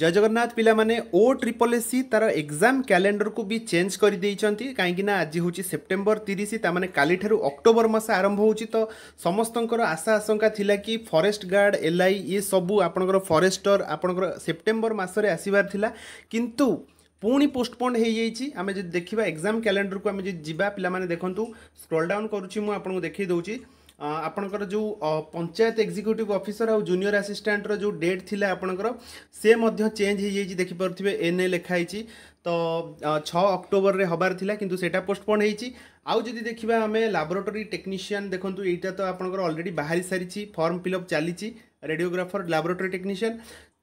জয় জগন্নাথ পিলামানে ও triple S C তার এক্সাম ক্যালেন্ডরকু বি চেঞ্জ করে দিয়েছেন কাইঁকি না আজ হচ্ছে সেপ্টেম্বর তিরিশ তার কালিঠার অক্টোবর মাস আরম্ভ হচ্ছে তো সমস্তঙ্কর আশা আশঙ্কা লা কি ফরেস্ট গার্ড এলআই ইয়ে সবু আপনার ফরেস্টর আপনার সেপ্টেম্বর মাসরে আসবার লা কিন্তু পুনি পোস্টপোন্ড হয়ে যাইছি আমি যদি দেখিবা এক্সাম ক্যালেন্ডরকু আমি যদি যা পিলামানে দেখন্তু স্ক্রল ডাউন করুছি মু আপনাকে দেখাই দেউছি ଆପଣଙ୍କର ଯେଉଁ ପଞ୍ଚାୟତ ଏକ୍ଜିକ୍ୟୁଟିଭ୍ ଅଫିସର ଆଉ ଜୁନିୟର ଆସିଷ୍ଟାଣ୍ଟର ଯେଉଁ ଡେଟ୍ ଥିଲା ଆପଣଙ୍କର ସେ ମଧ୍ୟ ଚେଞ୍ଜ ହୋଇଯାଇଛି ଦେଖିପାରୁଥିବେ ଏନ୍ଏ ଲେଖା ହେଇଛି ତ ଛଅ ଅକ୍ଟୋବରରେ ହେବାର ଥିଲା କିନ୍ତୁ ସେଇଟା ପୋଷ୍ଟପୋନ୍ ହେଇଛି ଆଉ ଯଦି ଦେଖିବା ଆମେ ଲାବୋରେଟୋରୀ ଟେକ୍ନିସିଆନ୍ ଦେଖନ୍ତୁ ଏଇଟା ତ ଆପଣଙ୍କର ଅଲରେଡ଼ି ବାହାରି ସାରିଛି ଫର୍ମ ଫିଲ୍ଅପ୍ ଚାଲିଛି ରେଡ଼ିଓଗ୍ରାଫର ଲାବୋରେଟୋରୀ ଟେକ୍ନିସିଆନ୍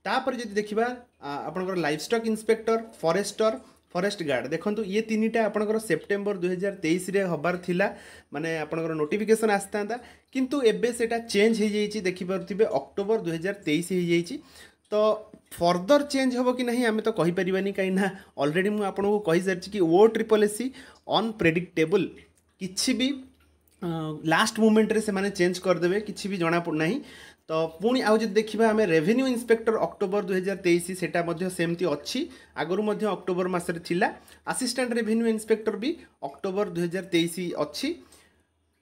ତାପରେ ଯଦି ଦେଖିବା ଆପଣଙ୍କର livestock inspector forester forest guard ଦେଖନ୍ତୁ ଇଏ ତିନିଟା ଆପଣଙ୍କର ସେପ୍ଟେମ୍ବର ଦୁଇହଜାର ତେଇଶରେ ହେବାର ଥିଲା ମାନେ ଆପଣଙ୍କର ନୋଟିଫିକେସନ୍ ଆସିଥାନ୍ତା କିନ୍ତୁ ଏବେ ସେଇଟା ଚେଞ୍ଜ ହୋଇଯାଇଛି ଦେଖିପାରୁଥିବେ ଅକ୍ଟୋବର ଦୁଇହଜାର ତେଇଶ ହୋଇଯାଇଛି ତ ଫର୍ଦର ଚେଞ୍ଜ ହେବ କି ନାହିଁ ଆମେ ତ କହିପାରିବାନି କାହିଁକିନା ଅଲରେଡ଼ି ମୁଁ ଆପଣଙ୍କୁ କହିସାରିଛି କି ଓ ଟ୍ରିପଲ୍ ଏସ୍ ସି ଅନପ୍ରେଡିକ୍ଟେବୁଲ୍ କିଛି ବି ଲାଷ୍ଟ ମୁମେଣ୍ଟରେ ସେମାନେ ଚେଞ୍ଜ କରିଦେବେ କିଛି ବି ଜଣା ନାହିଁ ତ ପୁଣି ଆଉ ଯଦି ଦେଖିବା ଆମେ ରେଭିନ୍ୟୁ ଇନ୍ସପେକ୍ଟର ଅକ୍ଟୋବର ଦୁଇହଜାର ତେଇଶ ସେଇଟା ମଧ୍ୟ ସେମିତି ଅଛି ଆଗରୁ ମଧ୍ୟ ଅକ୍ଟୋବର ମାସରେ ଥିଲା ଆସିଷ୍ଟାଣ୍ଟ ରେଭିନ୍ୟୁ ଇନ୍ସପେକ୍ଟର ବି ଅକ୍ଟୋବର ଦୁଇହଜାର ତେଇଶ ଅଛି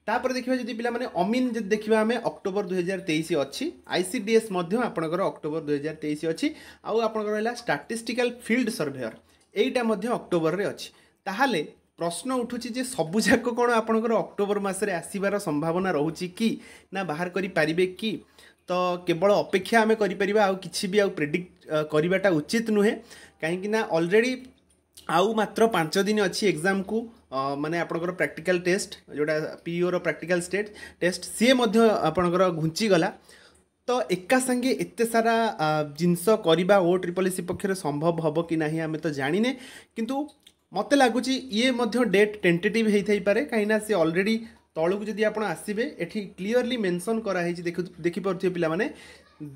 ତାପରେ ଦେଖିବା ଯଦି ପିଲାମାନେ ଅମିନ୍ ଯଦି ଦେଖିବା ଆମେ ଅକ୍ଟୋବର ଦୁଇହଜାର ତେଇଶ ଅଛି ଆଇ ସି ଡି ଏସ୍ ମଧ୍ୟ ଆପଣଙ୍କର ଅକ୍ଟୋବର ଦୁଇହଜାର ତେଇଶ ଅଛି ଆଉ ଆପଣଙ୍କର ହେଲା ଷ୍ଟାଟିଷ୍ଟିକାଲ ଫିଲ୍ଡ ସର୍ଭେୟର ଏଇଟା ମଧ୍ୟ ଅକ୍ଟୋବରରେ ଅଛି ତାହେଲେ ପ୍ରଶ୍ନ ଉଠୁଛି ଯେ ସବୁଯାକ କ'ଣ ଆପଣଙ୍କର ଅକ୍ଟୋବର ମାସରେ ଆସିବାର ସମ୍ଭାବନା ରହୁଛି କି ନା ବାହାର କରିପାରିବେ କି तो केवल अपेक्षा आम कर प्रेडिक्टा उचित नुहे कहीं अलरेडी आउ मात्र पांच दिन अच्छी एग्जाम को मानने आपणकर प्राक्टिकाल टेस्ट जो पीओ प्राक्टिकाल स्टेट टेस्ट सीए आपणकर घुंचीगला तो एका संगे एत सारा जिनस करवा ओ ट्रिपल सी पक्षर संभव हम कि ना आम तो जाणिने कितु मत लगुच ये डेट टेन्टेटिव होता पारे कहीं अलरेडी ତଳକୁ ଯଦି ଆପଣ ଆସିବେ ଏଠି କ୍ଲିଅରଲି ମେନସନ୍ କରାହେଇଛି ଦେଖିପାରୁଥିବେ ପିଲାମାନେ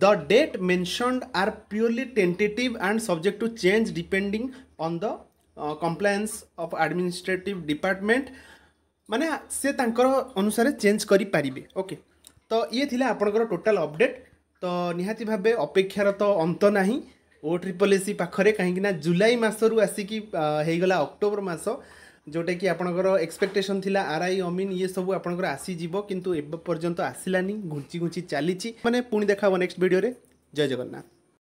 the date mentioned are purely tentative and subject to change depending on the compliance of administrative department ମାନେ ସେ ତାଙ୍କର ଅନୁସାରେ ଚେଞ୍ଜ କରିପାରିବେ ଓକେ ତ ଇଏ ଥିଲା ଆପଣଙ୍କର ଟୋଟାଲ୍ ଅପଡ଼େଟ୍ ତ ନିହାତି ଭାବେ ଅପେକ୍ଷାର ତ ଅନ୍ତ ନାହିଁ ଓ ଟ୍ରିପଲ୍ ଏସି ପାଖରେ କାହିଁକିନା ଜୁଲାଇ ମାସରୁ ଆସିକି ହେଇଗଲା ଅକ୍ଟୋବର ମାସ ଯେଉଁଟାକି ଆପଣଙ୍କର ଏକ୍ସପେକ୍ଟେସନ୍ ଥିଲା ଆଇ ଅମିନ୍ ଇଏ ସବୁ ଆପଣଙ୍କର ଆସିଯିବ କିନ୍ତୁ ଏବେ ପର୍ଯ୍ୟନ୍ତ ଆସିଲାନି ଘୁଞ୍ଚି ଘୁଞ୍ଚି ଚାଲିଛି ମାନେ ପୁଣି ଦେଖା ହବ ନେକ୍ସଟ ଭିଡ଼ିଓରେ ଜୟ ଜଗନ୍ନାଥ